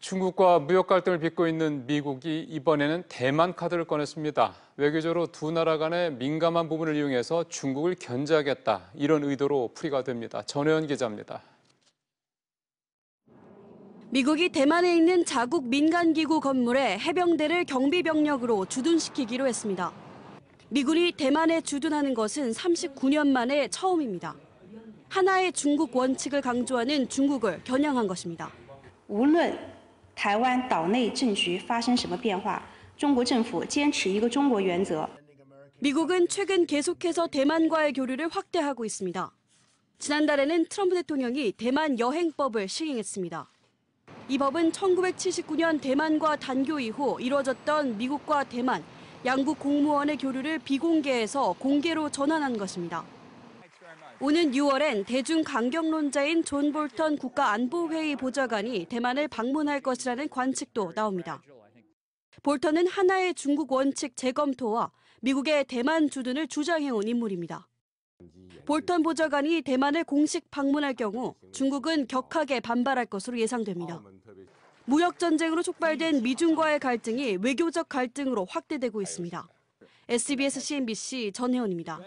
중국과 무역 갈등을 빚고 있는 미국이 이번에는 대만 카드를 꺼냈습니다. 외교적으로 두 나라 간의 민감한 부분을 이용해서 중국을 견제하겠다 이런 의도로 풀이가 됩니다. 전혜원 기자입니다. 미국이 대만에 있는 자국 민간기구 건물에 해병대를 경비병력으로 주둔시키기로 했습니다. 미군이 대만에 주둔하는 것은 39년 만에 처음입니다. 하나의 중국 원칙을 강조하는 중국을 겨냥한 것입니다. 无论 台湾岛内政局发生什么变化，中国政府坚持一个中国原则。美国은 최근 계속해서 대만과의 교류를 확대하고 있습니다. 지난달에는 트럼프 대통령이 대만 여행법을 시행했습니다. 이 법은 1979년 대만과 단교 이후 이뤄졌던 미국과 대만 양국 공무원의 교류를 비공개에서 공개로 전환한 것입니다. 오는 6월엔 대중 강경론자인 존 볼턴 국가안보회의 보좌관이 대만을 방문할 것이라는 관측도 나옵니다. 볼턴은 하나의 중국 원칙 재검토와 미국의 대만 주둔을 주장해온 인물입니다. 볼턴 보좌관이 대만을 공식 방문할 경우 중국은 격하게 반발할 것으로 예상됩니다. 무역 전쟁으로 촉발된 미중과의 갈등이 외교적 갈등으로 확대되고 있습니다. SBS CNBC 전혜원입니다.